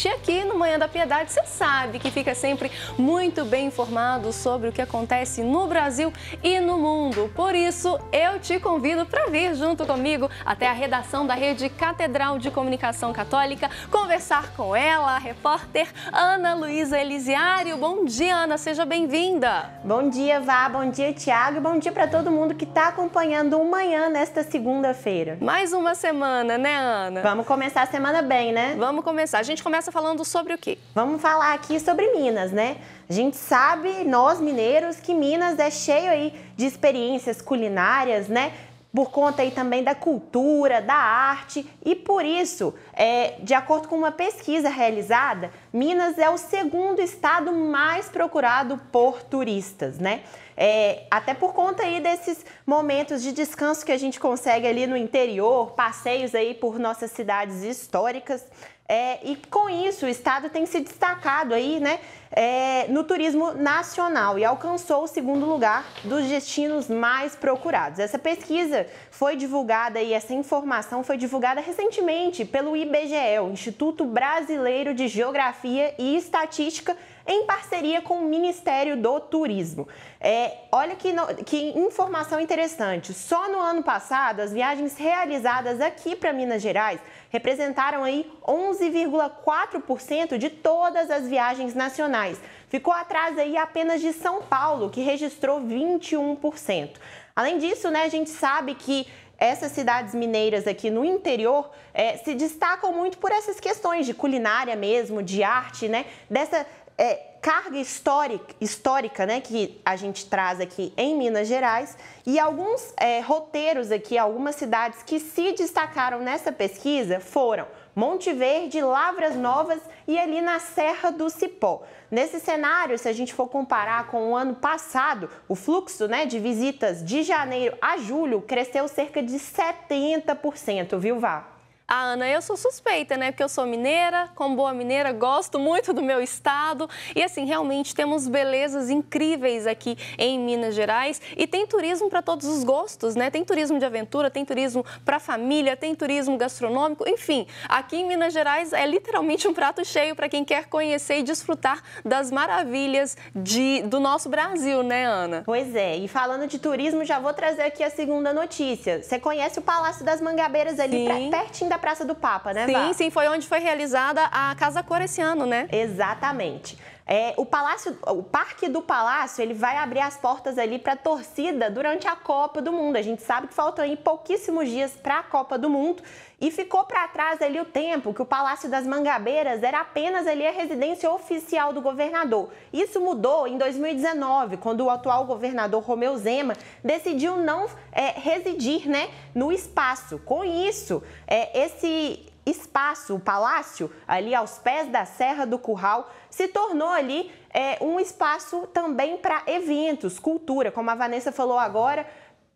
gente aqui no Manhã da Piedade, você sabe que fica sempre muito bem informado sobre o que acontece no Brasil e no mundo. Por isso, eu te convido para vir junto comigo até a redação da Rede Catedral de Comunicação Católica, conversar com ela, a repórter Ana Luísa Elisiário. Bom dia, Ana, seja bem-vinda. Bom dia, Vá, bom dia, Tiago, bom dia para todo mundo que está acompanhando o Manhã nesta segunda-feira. Mais uma semana, né, Ana? Vamos começar a semana bem, né? Vamos começar. A gente começa começa falando sobre o quê? Vamos falar aqui sobre Minas, né? A gente sabe, nós mineiros, que Minas é cheio aí de experiências culinárias, né? por conta aí também da cultura, da arte, e por isso, é, de acordo com uma pesquisa realizada, Minas é o segundo estado mais procurado por turistas, né? É, até por conta aí desses momentos de descanso que a gente consegue ali no interior, passeios aí por nossas cidades históricas. É, e com isso, o Estado tem se destacado aí, né, é, no turismo nacional e alcançou o segundo lugar dos destinos mais procurados. Essa pesquisa foi divulgada e essa informação foi divulgada recentemente pelo IBGE, o Instituto Brasileiro de Geografia e Estatística, em parceria com o Ministério do Turismo. É, olha que, no, que informação interessante. Só no ano passado, as viagens realizadas aqui para Minas Gerais representaram aí 11,4% de todas as viagens nacionais. Ficou atrás aí apenas de São Paulo, que registrou 21%. Além disso, né, a gente sabe que essas cidades mineiras aqui no interior é, se destacam muito por essas questões de culinária mesmo, de arte, né? Dessa é, carga histórica, histórica né, que a gente traz aqui em Minas Gerais e alguns é, roteiros aqui, algumas cidades que se destacaram nessa pesquisa foram Monte Verde, Lavras Novas e ali na Serra do Cipó. Nesse cenário, se a gente for comparar com o ano passado, o fluxo né, de visitas de janeiro a julho cresceu cerca de 70%, viu, Vá? Ah, Ana, eu sou suspeita, né? Porque eu sou mineira, como boa mineira, gosto muito do meu estado. E assim, realmente temos belezas incríveis aqui em Minas Gerais. E tem turismo para todos os gostos, né? Tem turismo de aventura, tem turismo para família, tem turismo gastronômico. Enfim, aqui em Minas Gerais é literalmente um prato cheio para quem quer conhecer e desfrutar das maravilhas de, do nosso Brasil, né, Ana? Pois é. E falando de turismo, já vou trazer aqui a segunda notícia. Você conhece o Palácio das Mangabeiras ali, pra, pertinho da a Praça do Papa, né, Sim, Vá? sim, foi onde foi realizada a Casa Cor esse ano, né? Exatamente. É, o Palácio, o Parque do Palácio, ele vai abrir as portas ali para a torcida durante a Copa do Mundo. A gente sabe que faltam aí pouquíssimos dias para a Copa do Mundo e ficou para trás ali o tempo que o Palácio das Mangabeiras era apenas ali a residência oficial do governador. Isso mudou em 2019, quando o atual governador Romeu Zema decidiu não é, residir, né, no espaço. Com isso, é, esse espaço, o palácio ali aos pés da Serra do Curral, se tornou ali é, um espaço também para eventos, cultura, como a Vanessa falou agora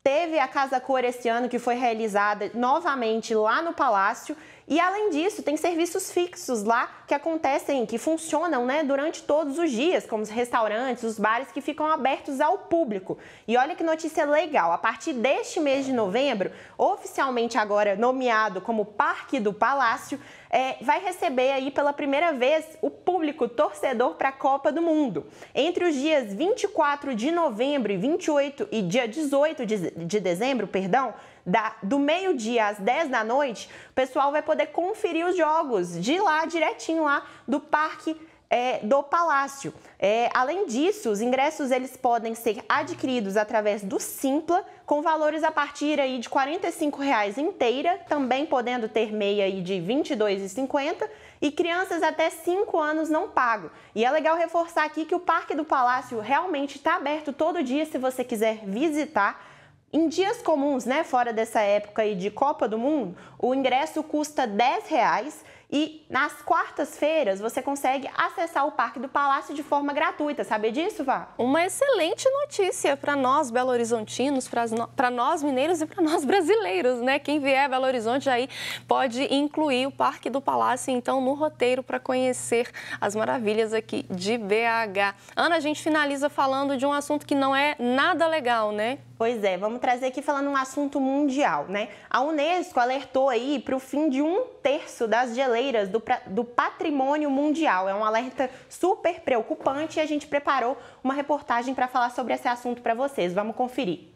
Teve a Casa Cor esse ano, que foi realizada novamente lá no Palácio. E além disso, tem serviços fixos lá que acontecem, que funcionam né, durante todos os dias, como os restaurantes, os bares que ficam abertos ao público. E olha que notícia legal: a partir deste mês de novembro, oficialmente agora nomeado como Parque do Palácio, é, vai receber aí pela primeira vez o público torcedor para a Copa do Mundo. Entre os dias 24 de novembro e 28 e dia 18 de, de dezembro, perdão, da, do meio-dia às 10 da noite, o pessoal vai poder conferir os jogos de lá, direitinho lá do Parque é, do Palácio. É, além disso, os ingressos eles podem ser adquiridos através do Simpla, com valores a partir aí de R$ reais inteira, também podendo ter meia aí de R$ 22,50 e crianças até 5 anos não pagam. E é legal reforçar aqui que o Parque do Palácio realmente está aberto todo dia se você quiser visitar. Em dias comuns, né, fora dessa época aí de Copa do Mundo, o ingresso custa 10 reais e nas quartas-feiras você consegue acessar o Parque do Palácio de forma gratuita. Saber disso, Vá? Uma excelente notícia para nós belo-horizontinos, para nós mineiros e para nós brasileiros, né? Quem vier a Belo Horizonte aí pode incluir o Parque do Palácio, então, no roteiro para conhecer as maravilhas aqui de BH. Ana, a gente finaliza falando de um assunto que não é nada legal, né? Pois é, vamos trazer aqui falando um assunto mundial, né? A Unesco alertou aí para o fim de um terço das geleiras do, do patrimônio mundial. É um alerta super preocupante e a gente preparou uma reportagem para falar sobre esse assunto para vocês. Vamos conferir.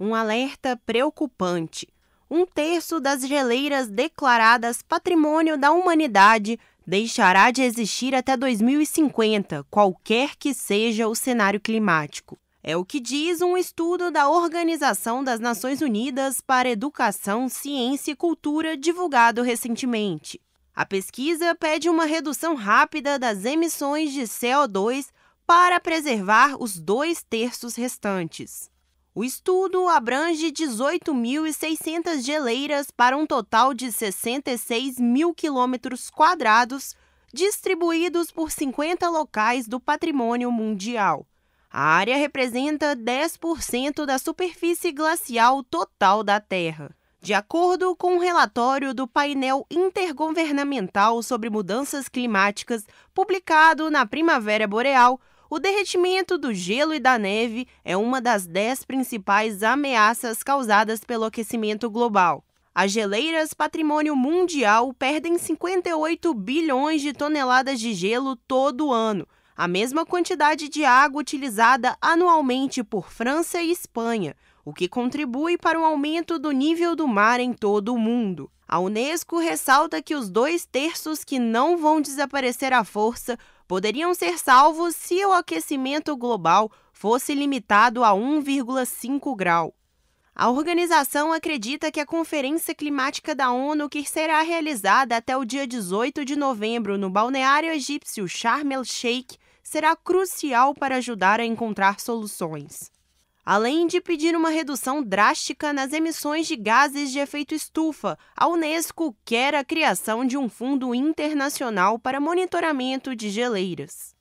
Um alerta preocupante. Um terço das geleiras declaradas patrimônio da humanidade deixará de existir até 2050, qualquer que seja o cenário climático. É o que diz um estudo da Organização das Nações Unidas para Educação, Ciência e Cultura divulgado recentemente. A pesquisa pede uma redução rápida das emissões de CO2 para preservar os dois terços restantes. O estudo abrange 18.600 geleiras para um total de 66 mil quilômetros quadrados, distribuídos por 50 locais do patrimônio mundial. A área representa 10% da superfície glacial total da Terra. De acordo com um relatório do painel intergovernamental sobre mudanças climáticas, publicado na primavera boreal, o derretimento do gelo e da neve é uma das dez principais ameaças causadas pelo aquecimento global. As geleiras patrimônio mundial perdem 58 bilhões de toneladas de gelo todo ano, a mesma quantidade de água utilizada anualmente por França e Espanha, o que contribui para o aumento do nível do mar em todo o mundo. A Unesco ressalta que os dois terços que não vão desaparecer à força poderiam ser salvos se o aquecimento global fosse limitado a 1,5 grau. A organização acredita que a Conferência Climática da ONU, que será realizada até o dia 18 de novembro no balneário egípcio Sharm el-Sheikh, será crucial para ajudar a encontrar soluções. Além de pedir uma redução drástica nas emissões de gases de efeito estufa, a Unesco quer a criação de um fundo internacional para monitoramento de geleiras.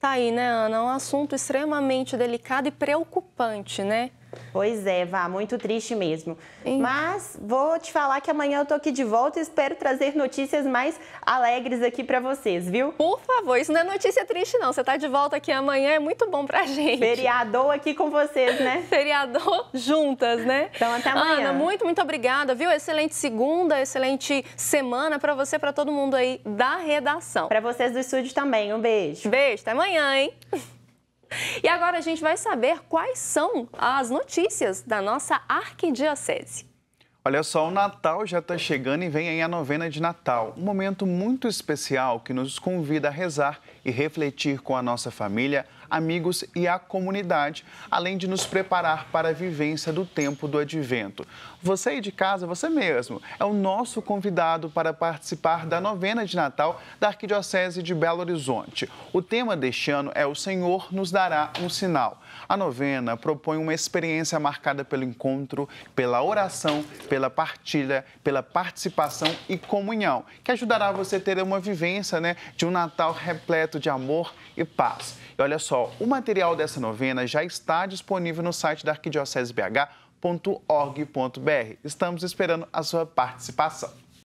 Tá aí, né, Ana? É um assunto extremamente delicado e preocupante, né? Pois é, Vá, muito triste mesmo. Sim. Mas vou te falar que amanhã eu tô aqui de volta e espero trazer notícias mais alegres aqui para vocês, viu? Por favor, isso não é notícia triste não. Você tá de volta aqui amanhã, é muito bom pra gente. Feriador aqui com vocês, né? Feriador juntas, né? Então até amanhã. Ana, muito, muito obrigada, viu? Excelente segunda, excelente semana para você, para todo mundo aí da redação. Para vocês do estúdio também, um beijo. Beijo, até amanhã, hein? E agora a gente vai saber quais são as notícias da nossa arquidiocese. Olha só, o Natal já está chegando e vem aí a novena de Natal, um momento muito especial que nos convida a rezar e refletir com a nossa família, amigos e a comunidade, além de nos preparar para a vivência do tempo do advento você aí de casa, você mesmo, é o nosso convidado para participar da novena de Natal da Arquidiocese de Belo Horizonte. O tema deste ano é O Senhor nos dará um sinal. A novena propõe uma experiência marcada pelo encontro, pela oração, pela partilha, pela participação e comunhão, que ajudará você a ter uma vivência né, de um Natal repleto de amor e paz. E olha só, o material dessa novena já está disponível no site da Arquidiocese BH www.cultura.org.br. Estamos esperando a sua participação.